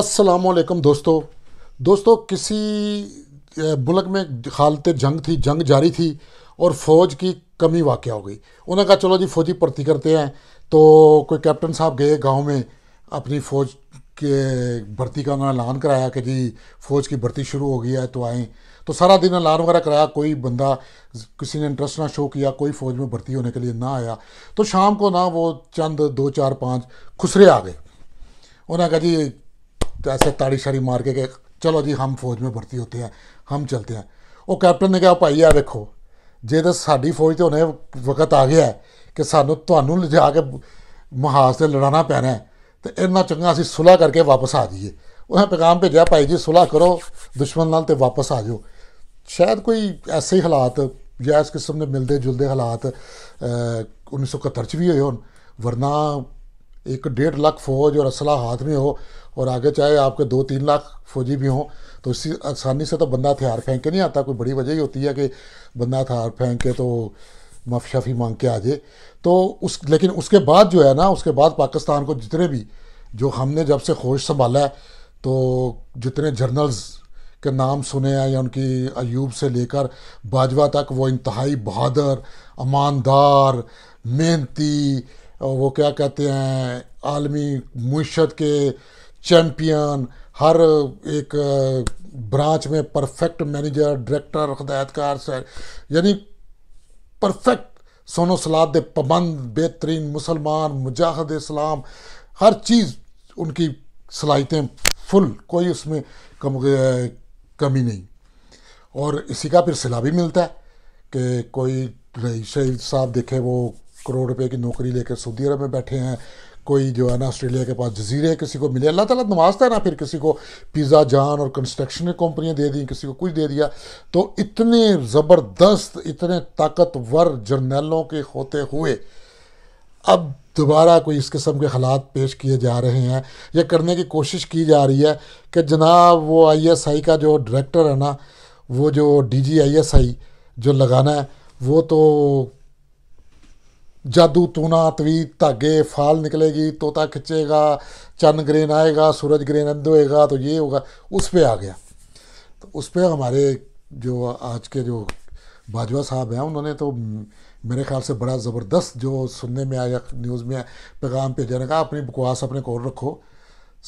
असलकम दोस्तों दोस्तों किसी मुल्क में हालत जंग थी जंग जारी थी और फ़ौज की कमी वाक़ हो गई उन्होंने कहा चलो जी फ़ौजी भर्ती करते हैं तो कोई कैप्टन साहब गए गांव में अपनी फ़ौज के भर्ती का उन्होंने ऐलान कराया कि जी फ़ौज की भर्ती शुरू हो गई है तो आएँ तो सारा दिन ऐलान वगैरह कराया कोई बंदा किसी ने इंटरेस्ट ना शो किया कोई फ़ौज में भर्ती होने के लिए ना आया तो शाम को ना वो चंद दो चार पाँच खुसरे आ गए उन्होंने कहा जी तो ऐसे ताड़ी ਮਾਰ ਕੇ ਕਿ ਚਲੋ ਜੀ ਹਮ ਫੌਜ फौज ਭਰਤੀ ਹੋਤੇ ਹੈ ਹਮ ਚਲਤੇ ਹੈ ਉਹ ਕੈਪਟਨ ਨੇ ਕਿਹਾ ਭਾਈ ਆ ਵੇਖੋ ਜੇ ਤਾਂ ਸਾਡੀ ਫੌਜ ਤੇ ਉਹਨੇ ਵਕਤ ਆ ਗਿਆ ਕਿ ਸਾਨੂੰ ਤੁਹਾਨੂੰ ਲਿਜਾ ਕੇ ਮਹਾਸ ਤੇ ਲੜਾਣਾ ਪੈਣਾ ਤੇ ਇੰਨਾ ਚੰਗਾ ਅਸੀਂ ਸੁਲਾ ਕਰਕੇ ਵਾਪਸ ਆ ਜਾਈਏ ਉਹਨੇ ਪੈਗਾਮ ਭੇਜਿਆ ਭਾਈ ਜੀ ਸੁਲਾ ਕਰੋ ਦੁਸ਼ਮਣ ਨਾਲ ਤੇ ਵਾਪਸ ਆ ਜਾਓ ਸ਼ਾਇਦ ਕੋਈ ਐਸੇ ਹਾਲਾਤ ਜਾਂ ਇਸ ਕਿਸਮ ਦੇ ਮਿਲਦੇ ਜੁਲਦੇ ਹਾਲਾਤ 1971 ਚ ਵੀ ਹੋਏ ਹੋਣ ਵਰਨਾ एक डेढ़ लाख फौज और असला हाथ में हो और आगे चाहे आपके दो तीन लाख फौजी भी हों तो इसी आसानी से तो बंदा हथियार फेंक के नहीं आता कोई बड़ी वजह ही होती है कि बंदा हथियार फेंक के तो माफ शाफ़ी मांग के आ जाए तो उस लेकिन उसके बाद जो है ना उसके बाद पाकिस्तान को जितने भी जो हमने जब से होश संभाला है तो जितने जर्नल्स के नाम सुने हैं या उनकी अयूब से लेकर बाजवा तक वो इंतहाई बहादुर ईमानदार मेहनती वो क्या कहते हैं आलमी मीशत के चैम्पियन हर एक ब्रांच में परफेक्ट मैनेजर डायरेक्टर हदायतकार सर यानी परफेक्ट सोनो सलाद दे पबंद बेहतरीन मुसलमान मुजाहद इस्लाम हर चीज़ उनकी सलाहितें फुल कोई उसमें कम कमी नहीं और इसी का फिर सिला भी मिलता है कि कोई शहीद साहब देखे वो करोड़ रुपए की नौकरी लेकर सऊदी अरब में बैठे हैं कोई जो है ना ऑस्ट्रेलिया के पास जजीरे किसी को मिले अल्लाह ताला नवाजता है ना फिर किसी को पिज़्ज़ा जान और कंस्ट्रक्शन कंपनियां दे दी किसी को कुछ दे दिया तो इतने ज़बरदस्त इतने ताकतवर जर्नलों के होते हुए अब दोबारा कोई इस किस्म के हालात पेश किए जा रहे हैं या करने की कोशिश की जा रही है कि जनाब वो आईएसआई का जो डायरेक्टर है ना वो जो डीजी आईएसआई जो लगाना है वो तो जादू टूना तवी धागे फाल निकलेगी तोता खिंचेगा चंद ग्रेन आएगा सूरज ग्रेन अंध होएगा तो ये होगा उस पर आ गया तो उस पर हमारे जो आज के जो बाजवा साहब हैं उन्होंने तो मेरे ख्याल से बड़ा ज़बरदस्त जो सुनने में आया न्यूज़ में पैगाम भेजा कहा अपनी बकवास अपने को रखो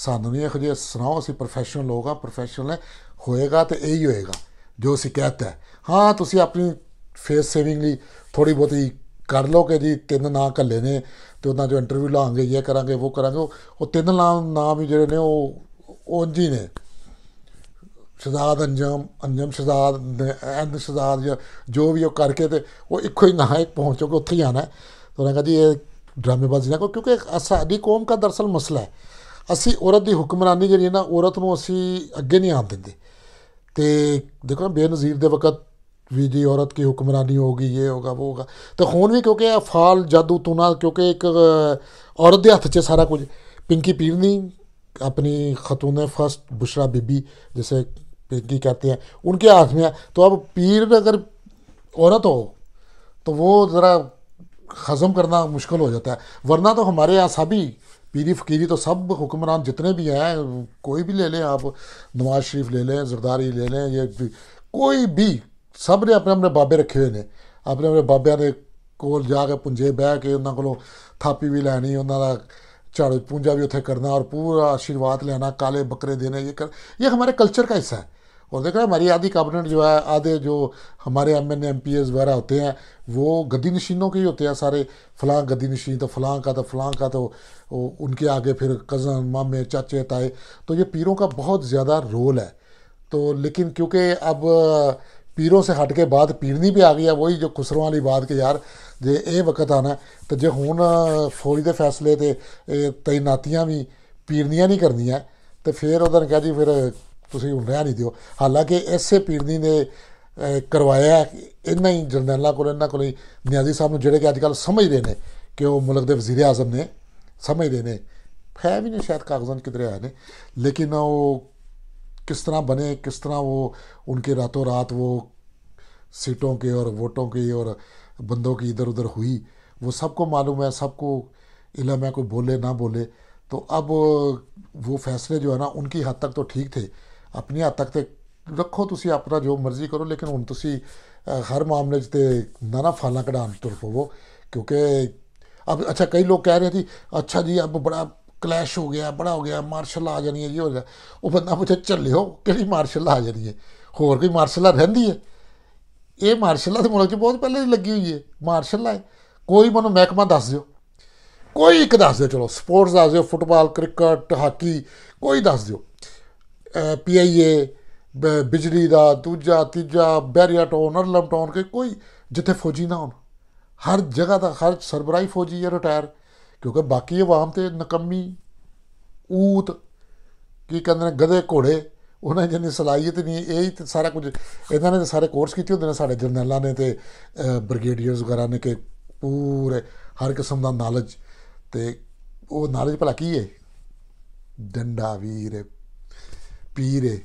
ਸਾਨੂੰ नहीं ਇਹੋ सुनाओ ਸੁਣਾਓ प्रोफेसनल लोग हाँ प्रोफेसनल है होएगा तो यही होएगा जो असी ਅਸੀਂ ਕਹਤਾ हाँ तुम अपनी फेस ਸੇਵਿੰਗ थोड़ी बहुत ही ਕਰ ਲਓ ਕਿ ਜੀ ਤਿੰਨ ਨਾਂ ਕੱਲੇ ਨੇ ਤੇ ਉਹਨਾਂ ਜੋ ਇੰਟਰਵਿਊ ਲਾਂਗੇ ਜਾਂ ਕਰਾਂਗੇ ਉਹ ਕਰਾਂਗੇ ਉਹ ਤਿੰਨ ਨਾਂ ਨਾਮ ਵੀ ਜਿਹੜੇ ਨੇ ਉਹ ਉਂਝ ਜੀ ਨੇ ਸ਼ਹਜ਼ਾਦ ਅੰਜਮ ਅੰਜਮ ਸ਼ਹਜ਼ਾਦ ਐਂਡ ਸ਼ਹਜ਼ਾਦ ਜੋ ਵੀ ਉਹ ਕਰਕੇ ਤੇ ਉਹ ਇੱਕੋ ਹੀ ਨਾਂ ਇੱਕ ਪਹੁੰਚੋਗੇ ਉੱਥੇ ਜਾਣਾ ਆਣਾ ਹੈ ਤਾਂ ਉਹਨਾਂ ਕਹਿੰਦੀ ਇਹ ਡਰਾਮੇਬਾਜ਼ੀ ਨਾ ਕੋ ਕਿਉਂਕਿ ਸਾਡੀ ਕੌਮ ਦਾ ਦਰਸਲ ਮਸਲਾ ਹੈ ਅਸੀਂ ਔਰਤ ਦੀ ਹੁਕਮਰਾਨੀ ਜਿਹੜੀ ਨਾ ਔਰਤ ਨੂੰ ਅਸੀਂ ਅੱਗੇ ਨਹੀਂ ਆਉਣ ਦਿੰਦੇ ਤੇ ਦੇਖੋ ਬੇਨਜ਼ੀਰ ਦੇ ਵਕਤ ਵੀ ਜੀ ਔਰਤ ਕੀ ਹੁਕਮਰਾਨੀ ਹੋਗੀ ਇਹ ਹੋਗਾ ਉਹ ਹੋਗਾ ਤੇ ਹੁਣ ਵੀ ਕਿਉਂਕਿ ਇਹ ਫਾਲ ਜਾਦੂ ਟੂਣਾ ਕਿਉਂਕਿ ਇੱਕ ਔਰਤ ਦੇ सारा कुछ पिंकी पीरनी अपनी खतून फर्स्ट बुशरा बीबी जैसे पिंकी कहते हैं उनके हाथ में तो अब पीर अगर औरत हो तो वो ज़रा हज़म करना मुश्किल हो जाता है वरना तो हमारे यहाँ सभी पीरी फकीरी तो सब हुक्मरान जितने भी हैं कोई भी ले लें आप नवाज शरीफ ले लें जरदारी ले लें ये कोई भी सब ने अपने अपने ਬਾਬੇ रखे हुए ਨੇ अपने अपने ਬਾਬਿਆਂ ने कोल ਜਾ ਕੇ ਪੁੰਜੇ ਬਹਿ ਕੇ ਉਹਨਾਂ ਕੋਲੋਂ ਥਾਪੀ ਵੀ ਲੈਣੀ ਉਹਨਾਂ झाड़ू पूजा भी उथे करना और पूरा आशीर्वाद लेना काले बकरे देने ये कर ये हमारे कल्चर का हिस्सा है और देख रहे हमारी आधी कैबिनेट जो है आधे जो हमारे M N M P S वगैरह होते हैं वो गद्दी नशीनों के ही होते हैं सारे फलां गद्दी नशीन तो फलां का तो फलां का तो उनके आगे फिर कज़न मामे चाचे ताए तो ये पीरों का बहुत ज़्यादा रोल है तो लेकिन क्योंकि अब ਪੀਰੋਂ ਸੇ ਹਟ ਕੇ बाद ਪੀਰਨੀ ਵੀ ਆ ਗਈ ਆ ਵਹੀ ਜੋ ਖੁਸਰੋਂ ਵਾਲੀ ਬਾਤ ਕੇ ਯਾਰ ਜੇ ਇਹ ਵਕਤ ਆਣਾ ਤੇ ਜੇ ਹੁਣ ਫੌਜ ਦੇ ਫੈਸਲੇ ਤੇ ਤੈਨਾਤੀਆਂ ਵੀ ਪੀਰਨੀਆਂ ਨਹੀਂ ਕਰਨੀਆਂ ਤੇ ਫੇਰ ਉਹਦਾਂ ਕਹਿਆ ਜੀ ਫਿਰ ਤੁਸੀਂ ਹੁਣ ਰਹਿ ਨਹੀਂ ਦਿਓ ਹਾਲਾਂਕਿ ਐਸੇ ਪੀਰਨੀ ਨੇ ਕਰਵਾਇਆ ਇੰਨਾ ਹੀ ਜਰਨੈਲਾਂ ਕੋਲ ਇੰਨਾ ਕੋਲ ਨਿਆਜ਼ੀ ਸਾਹਿਬ ਨੂੰ ਜਿਹੜੇ ਕਿ ਅੱਜ ਕੱਲ ਸਮਝਦੇ ਨੇ ਕਿ ਉਹ ਮੁਲਕ ਦੇ ਵਜ਼ੀਰ ਆਜ਼ਮ ਨੇ ਸਮਝਦੇ ਨੇ ਹੈ ਵੀ ਨਹੀਂ ਸ਼ਾਇਦ ਕਾਗਜ਼ਾਂ ਕਿਧਰੇ ਆਏ ਨੇ ਲੇਕਿਨ ਉਹ किस तरह बने किस तरह वो उनके रातों रात वो सीटों के और वोटों के और बंदों की इधर उधर हुई वो सबको मालूम है सबको इलम है कोई बोले ना बोले तो अब वो फैसले जो है ना उनकी हद तक तो ठीक थे अपनी हद तक तो रखो तुम अपना जो मर्जी करो लेकिन हूँ ਤੁਸੀਂ हर मामले से ना ਨਾ ਨਾ ਫਾਲਾ पवो क्योंकि अब अच्छा कई लोग कह रहे ਕਹਿ अच्छा जी अब बड़ा ਕਲੈਸ਼ ਹੋ ਗਿਆ ਬੜਾ ਹੋ ਗਿਆ ਮਾਰਸ਼ਲ ਆ ਜਾਣੀ ਹੈ ਜੀ ਹੋ ਗਿਆ ਉਹ ਬੰਦਾ ਪੁੱਛੇ ਚੱਲਿਓ ਕਿਹੜੀ ਮਾਰਸ਼ਲ ਆ ਜਾਣੀ ਹੈ ਹੋਰ ਕੋਈ ਮਾਰਸ਼ਲ ਰਹਿੰਦੀ ਹੈ ਇਹ ਮਾਰਸ਼ਲ ਤਾਂ ਮੁਲਕ 'ਚ ਬਹੁਤ ਪਹਿਲੇ ਹੀ ਲੱਗੀ ਹੋਈ ਹੈ ਮਾਰਸ਼ਲ ਹੈ ਕੋਈ ਮੈਨੂੰ ਮਹਿਕਮਾ ਦੱਸ ਦਿਓ ਕੋਈ ਇੱਕ ਦੱਸ ਦਿਓ ਚਲੋ ਸਪੋਰਟਸ ਦੱਸ ਦਿਓ ਫੁੱਟਬਾਲ ਕ੍ਰਿਕਟ ਹਾਕੀ ਕੋਈ ਦੱਸ ਦਿਓ ਪੀਆਈਏ ਬਿਜਲੀ ਦਾ ਦੂਜਾ ਤੀਜਾ ਬੈਰੀਆ ਟਾਊਨ ਅਰਲਮ ਟਾਊਨ ਕੋਈ ਜਿੱਥੇ ਫੌਜੀ ਨਾ ਹੋਣ ਹਰ ਜਗ੍ਹਾ ਦਾ ਖਰਚ ਸਰਬਰਾਈ ਫੌਜੀ ਹੈ ਰਿਟਾਇਰ ਕਿਉਂਕਿ ਬਾਕੀ ਆਵਾਮ ਤੇ ਨਕੰਮੀ ਊਤ ਕੀ ਕਹਿੰਦੇ ਨੇ ਗਦੇ ਘੋੜੇ ਉਹਨਾਂ ਜਿਹਨੇ ਸਲਾਈਅਤ ਨਹੀਂ ਇਹ ਹੀ ਤੇ ਸਾਰਾ ਕੁਝ ਇਹਨਾਂ ਨੇ ਸਾਰੇ ਕੋਰਸ ਕੀਤੇ ਹੁੰਦੇ ਨੇ ਸਾਡੇ ਜਰਨਲਾਂ ਨੇ ਤੇ ਬ੍ਰਿਗੇਡੀਅਰਸ ਵਗੈਰਾ ਨੇ ਕਿ ਪੂਰੇ ਹਰ ਕਿਸਮ ਦਾ ਨਾਲਜ ਤੇ ਉਹ ਨਾਲਜ ਭਲਾ ਕੀ ਹੈ ਡੰਡਾ ਵੀਰ ਪੀਰੇ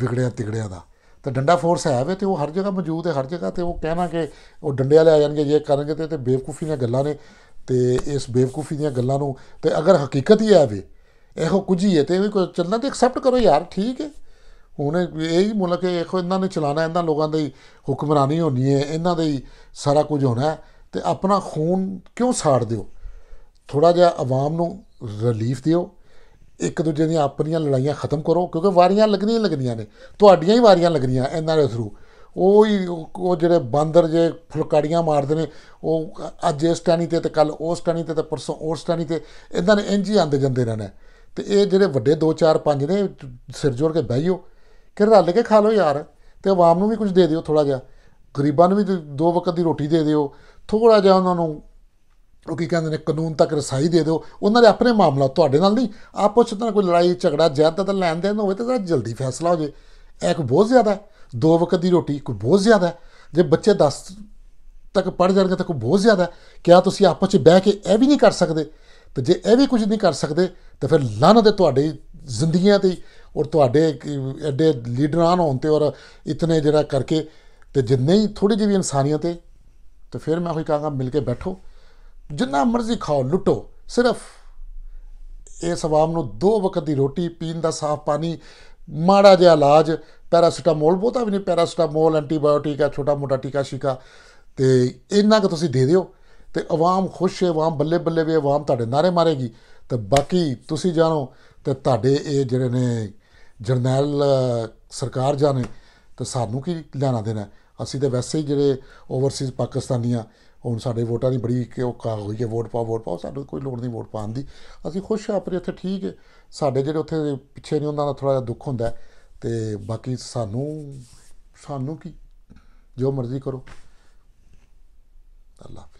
ਵਿਗੜਿਆ ਤਿਗੜਿਆ ਦਾ ਤੇ ਡੰਡਾ ਫੋਰਸ ਹੈ ਵੇ ਤੇ ਉਹ ਹਰ ਜਗ੍ਹਾ ਮੌਜੂਦ ਹੈ ਹਰ ਜਗ੍ਹਾ ਤੇ ਉਹ ਕਹਿਣਾ ਕਿ ਉਹ ਡੰਡੇ ਵਾਲੇ ਆ ਜਾਣਗੇ ਜੇ ਕਰਨਗੇ ਤੇ ਤੇ ਬੇਵਕੂਫੀ ਨਾਲ ਗੱਲਾਂ ਨੇ ਤੇ ਇਸ ਬੇਵਕੂਫੀ ਦੀਆਂ ਗੱਲਾਂ ਨੂੰ ਤੇ ਅਗਰ ਹਕੀਕਤ ਹੀ ਹੈ ਇਹੋ ਕੁਝ ਹੀ ਹੈ ਤੇ ਇਹ ਵੀ ਕੋਈ ਚੱਲਣਾ ਤੇ ਐਕਸੈਪਟ ਕਰੋ ਯਾਰ ਠੀਕ ਹੈ ਹੁਣ ਇਹ ਹੀ ਮੁਲਕ ਹੈ ਇਹੋ ਇਹਨਾਂ ਨੇ ਚਲਾਣਾ ਇਹਨਾਂ ਲੋਕਾਂ ਦੀ ਹੁਕਮਰਾਨੀ ਹੋਣੀ ਹੈ ਇਹਨਾਂ ਦਾ ਹੀ ਸਾਰਾ ਕੁਝ ਹੋਣਾ ਤੇ ਆਪਣਾ ਖੂਨ ਕਿਉਂ ਸਾੜ ਦਿਓ ਥੋੜਾ ਜਿਹਾ ਆਵਾਮ ਨੂੰ ਰਿਲੀਫ ਦਿਓ ਇੱਕ ਦੂਜੇ ਦੀਆਂ ਆਪਣੀਆਂ ਲੜਾਈਆਂ ਖਤਮ ਕਰੋ ਕਿਉਂਕਿ ਵਾਰੀਆਂ ਲੱਗਣੀਆਂ ਲੱਗਣੀਆਂ ਨੇ ਤੁਹਾਡੀਆਂ ਹੀ ਵਾਰੀਆਂ ਲੱਗਣੀਆਂ ਇਹਨਾਂ ਦੇ ਥਰੂ ਉਹ ਹੀ ਉਹ ਜਿਹੜੇ ਬਾਂਦਰ ਜੇ ਫੁਲਕਾੜੀਆਂ ਮਾਰਦੇ ਨੇ ਉਹ ਅੱਜ ਇਸ ਟਾਣੀ ਤੇ ਤੇ ਕੱਲ ਉਸ ਟਾਣੀ ਤੇ ਤੇ ਪਰਸੋਂ ਉਸ ਟਾਣੀ ਤੇ ਇਦਾਂ ਨੇ ਇੰਜ ਹੀ ਆਂਦੇ ਜਾਂਦੇ ਰਹਿਣਾ ਤੇ ਇਹ ਜਿਹੜੇ ਵੱਡੇ 2 4 5 ਨੇ ਸਿਰ ਜੋੜ ਕੇ ਬਹਿਓ ਕਿ ਰਲ ਕੇ ਖਾ ਲਓ ਯਾਰ ਤੇ ਆਵਾਮ ਨੂੰ ਵੀ ਕੁਝ ਦੇ ਦਿਓ ਥੋੜਾ ਜਿਹਾ ਗਰੀਬਾਂ ਨੂੰ ਵੀ ਦੋ ਵਕਤ ਦੀ ਰੋਟੀ ਦੇ ਦਿਓ ਥੋੜਾ ਜਿਹਾ ਉਹਨਾਂ ਨੂੰ ਉਹ ਕੀ ਕਹਿੰਦੇ ਨੇ ਕਾਨੂੰਨ ਤੱਕ ਰਸਾਈ ਦੇ ਦਿਓ ਉਹਨਾਂ ਦੇ ਆਪਣੇ ਮਾਮਲਾ ਤੁਹਾਡੇ ਨਾਲ ਨਹੀਂ ਆਪੋ ਵਿੱਚ ਤਾਂ ਕੋਈ ਲੜਾਈ ਝਗੜਾ ਜ਼ਿਆਦਾ ਤਾਂ ਲੈਣ ਦੇਣ ਹੋਵੇ ਤਾਂ ਜਲਦੀ ਫੈਸਲਾ ਹੋ ਜੇ ਇਹ ਕੋ ਬਹੁਤ ਜ਼ਿਆਦਾ ਹੈ ਦੋ ਵਕਤ ਦੀ ਰੋਟੀ ਕੋਈ ਬਹੁਤ ਜ਼ਿਆਦਾ ਹੈ ਜੇ ਬੱਚੇ 10 ਤੱਕ ਪੜ ਜਾਣਗੇ ਤਾਂ ਕੋਈ ਬਹੁਤ ਜ਼ਿਆਦਾ ਹੈ ਕਿਆ ਤੁਸੀਂ ਆਪਸ ਵਿੱਚ ਬਹਿ ਕੇ ਇਹ ਵੀ ਨਹੀਂ ਕਰ ਸਕਦੇ ਤੇ ਜੇ ਇਹ ਵੀ ਕੁਝ ਨਹੀਂ ਕਰ ਸਕਦੇ ਤਾਂ ਫਿਰ ਲਾਨ ਦੇ ਤੁਹਾਡੇ ਜ਼ਿੰਦਗੀਆਂ ਤੇ ਔਰ ਤੁਹਾਡੇ ਐਡੇ ਲੀਡਰਾਂ ਹੋਣ ਤੇ ਔਰ ਇਤਨੇ ਜਿਹੜਾ ਕਰਕੇ ਤੇ ਜਿੰਨੇ ਹੀ ਥੋੜੀ ਜਿਹੀ ਵੀ ਇਨਸਾਨੀਅਤ ਹੈ ਤੇ ਫਿਰ ਮੈਂ ਉਹੀ ਕਹਾਂਗਾ ਮਿਲ ਕੇ ਬੈਠੋ ਜਿੰਨਾ ਮਰਜ਼ੀ ਖਾਓ ਲੁੱਟੋ ਸਿਰਫ ਇਸ ਆਵਾਮ ਨੂੰ ਦੋ ਵਕਤ ਦੀ ਰੋਟੀ ਪੀਣ ਦਾ ਸਾਫ਼ ਪਾਣੀ ਮਾੜਾ ਜਿਹਾ ਇਲਾਜ ਪੈਰਾਸੀਟਾਮੋਲ ਬਹੁਤਾ ਵੀ ਨਹੀਂ ਪੈਰਾਸੀਟਾਮੋਲ ਐਂਟੀਬਾਇਓਟਿਕ ਆ ਛੋਟਾ ਮੋਟਾ ਟੀਕਾ ਸ਼ਿਕਾ ਤੇ ਇੰਨਾ ਕੁ ਤੁਸੀਂ ਦੇ ਦਿਓ ਤੇ ਆਵਾਮ ਖੁਸ਼ ਹੈ ਆਵਾਮ ਬੱਲੇ ਬੱਲੇ ਵੀ ਆਵਾਮ ਤੁਹਾਡੇ ਨਾਰੇ ਮਾਰੇਗੀ ਤੇ ਬਾਕੀ ਤੁਸੀਂ ਜਾਣੋ ਤੇ ਤੁਹਾਡੇ ਇਹ ਜਿਹੜੇ ਨੇ ਜਰਨੈਲ ਸਰਕਾਰ ਜਾਣੇ ਤੇ ਸਾਨੂੰ ਕੀ ਲੈਣਾ ਦੇਣਾ ਅਸੀਂ ਤਾਂ ਵੈਸੇ ਹੀ ਜਿਹੜੇ ਓਵਰਸੀਜ਼ ਪਾਕਿਸਤਾਨੀਆਂ ਹੁਣ ਸਾਡੇ ਵੋਟਾਂ ਦੀ ਬੜੀ ਉਹ ਕਾ ਹੋਈ ਹੈ ਵੋਟ ਪਾ ਵੋਟ ਪਾ ਸਾਡੇ ਕੋਈ ਲੋੜ ਨਹੀਂ ਵੋਟ ਪਾਉਣ ਦੀ ਅਸੀਂ ਖੁਸ਼ ਆਪਰੇ ਇੱਥੇ ਠੀਕ ਸਾਡੇ ਜਿਹੜੇ ਉੱਥੇ ਪਿੱਛੇ ਨਹੀਂ ਉਹਨਾਂ ਦਾ ਥੋੜਾ ਜਿਹਾ ਦੁੱਖ ਹੁੰਦਾ ਹੈ ਤੇ ਬਾਕੀ ਸਾਨੂੰ ਸਾਨੂੰ ਕੀ ਜੋ ਮਰਜ਼ੀ ਕਰੋ ਅੱਲਾ